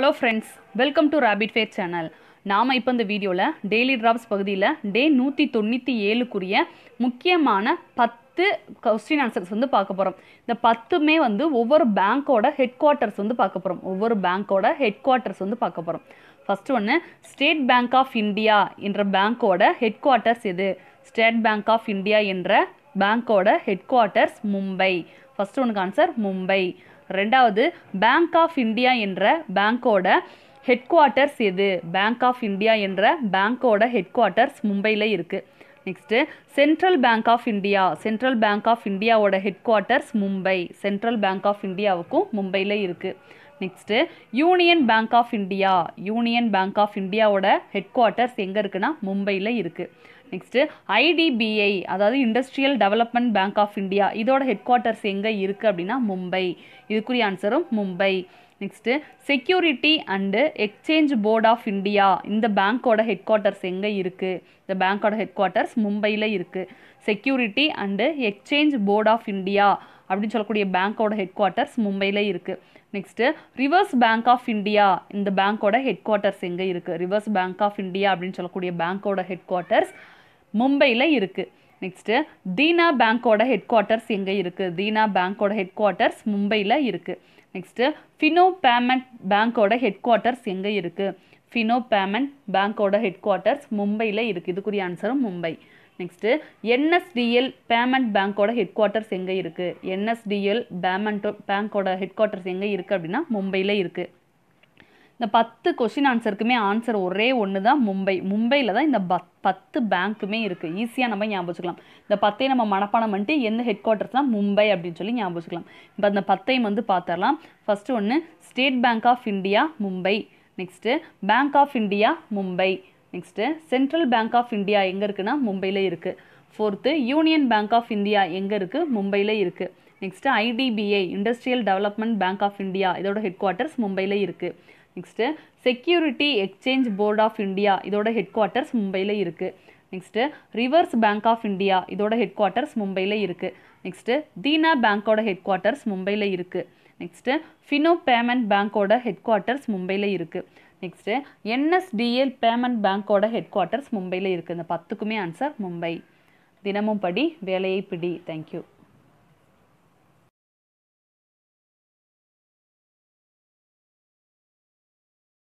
hello friends welcome to rapid fair channel நாம் இப்போ இந்த வீடியோவில் டெய்லி ட்ராப்ஸ் பகுதியில் டே நூற்றி தொண்ணூற்றி ஏழுக்குரிய முக்கியமான பத்து கொஸ்டின் ஆன்சர்ஸ் வந்து பார்க்க போகிறோம் இந்த பத்துமே வந்து ஒவ்வொரு பேங்க்கோட ஹெட் குவார்ட்டர்ஸ் வந்து பார்க்க போகிறோம் ஒவ்வொரு பேங்க்கோட ஹெட் குவார்ட்டர்ஸ் வந்து பார்க்க போகிறோம் ஃபஸ்ட்டு ஒன்று ஸ்டேட் பேங்க் ஆஃப் இந்தியா என்ற பேங்க்கோட ஹெட் குவார்ட்டர்ஸ் எது ஸ்டேட் பேங்க் ஆஃப் இந்தியா என்ற பேங்க்கோட ஹெட் குவார்ட்டர்ஸ் மும்பை ஃபஸ்ட்டு ஒன்றுக்கு ஆன்சர் மும்பை ரெண்டாவது பேங்க் ஆஃப் இந்தியா என்ற பேங்கோட ஹெட் குவார்ட்டர்ஸ் எது பேங்க் ஆஃப் இந்தியா என்ற பேங்க்கோட ஹெட் குவார்ட்டர்ஸ் மும்பையில் இருக்குது next central bank of India central bank of இந்தியாவோட headquarters Mumbai central bank of இந்தியாவுக்கும் மும்பையில் இருக்குது next union bank of India union bank of இந்தியாவோட ஹெட் குவார்ட்டர்ஸ் எங்கே இருக்குன்னா மும்பையில் இருக்குது நெக்ஸ்ட்டு ஐடிபிஐ அதாவது industrial development bank of India இதோட ஹெட் குவார்ட்டர்ஸ் எங்கே இருக்குது அப்படின்னா மும்பை இதுக்குரிய ஆன்சரும் Mumbai next security and exchange board of India இந்த பேங்க்கோட ஹெட் குவார்ட்டர்ஸ் எங்கே இருக்குது இந்த பேங்க்கோட ஹெட் குவார்ட்டர்ஸ் மும்பையில் இருக்குது security and exchange board of India அப்படின்னு சொல்லக்கூடிய பேங்க்கோட ஹெட் குவார்ட்டர்ஸ் மும்பையில் இருக்குது next reserve bank of India இந்த பேங்க்கோட ஹெட் குவார்ட்டர்ஸ் எங்கே இருக்குது ரிவர்ஸ் பேங்க் ஆஃப் இந்தியா அப்படின்னு சொல்லக்கூடிய பேங்க்கோட ஹெட் குவார்ட்டர்ஸ் மும்பையில் இருக்குது நெக்ஸ்ட்டு தீனா பேங்க்கோட ஹெட் குவார்ட்டர்ஸ் எங்கே இருக்குது தீனா பேங்க்கோட ஹெட் குவார்ட்டர்ஸ் மும்பையில் இருக்குது நெக்ஸ்ட்டு ஃபினோ பேமெண்ட் பேங்க்கோட ஹெட் குவார்ட்டர்ஸ் எங்கே இருக்குது ஃபினோ பேமெண்ட் பேங்க்கோட ஹெட் குவார்ட்டர்ஸ் மும்பையில் இருக்குது இதுக்குரிய ஆன்சரும் மும்பை நெக்ஸ்ட்டு என்எஸ்டிஎல் பேமெண்ட் பேங்க்கோட ஹெட் குவார்ட்டர்ஸ் எங்கே இருக்குது என்எஸ்டிஎல் பேமெண்ட் பேங்க்கோட ஹெட் குவார்ட்டர்ஸ் எங்கே இருக்குது அப்படின்னா மும்பையில் இருக்குது இந்த பத்து கொஷின் ஆன்சருக்குமே ஆன்சர் ஒரே ஒன்று தான் மும்பை மும்பையில் தான் இந்த பத் பத்து பேங்க்குமே இருக்குது ஈஸியாக நம்ம ஞாபகம் இந்த பத்தை நம்ம மனப்பாடம் பண்ணிட்டு எந்த ஹெட் குவார்ட்டர்ஸ்லாம் மும்பை அப்படின்னு சொல்லி ஞாபகம் வச்சுக்கலாம் இப்போ அந்த பத்தையும் வந்து பார்த்துடலாம் ஃபஸ்ட்டு ஒன்று state bank of India Mumbai next bank of India Mumbai next central bank of India எங்கே இருக்குன்னா மும்பையில் இருக்குது fourth union bank of India எங்கே இருக்குது மும்பையில் இருக்குது next IDBI industrial development bank of India இதோட ஹெட் குவார்ட்டர்ஸ் மும்பையில் இருக்குது next security exchange board of India இதோட ஹெட் குவார்ட்டர்ஸ் மும்பையில் இருக்குது next reserve bank of India இதோட ஹெட் குவார்ட்டர்ஸ் மும்பையில் இருக்குது நெக்ஸ்ட்டு தீனா பேங்க்கோட ஹெட் குவார்ட்டர்ஸ் மும்பையில் இருக்குது நெக்ஸ்ட்டு ஃபினோ பேமெண்ட் பேங்க்கோட ஹெட் குவார்ட்டர்ஸ் மும்பையில் இருக்குது நெக்ஸ்ட்டு என்எஸ்டிஎல் பேமெண்ட் பேங்க்கோட ஹெட் குவார்ட்டர்ஸ் மும்பையில் இருக்குது இந்த பத்துக்குமே ஆன்சர் மும்பை தினமும் படி வேலையை பிடி தேங்க்யூ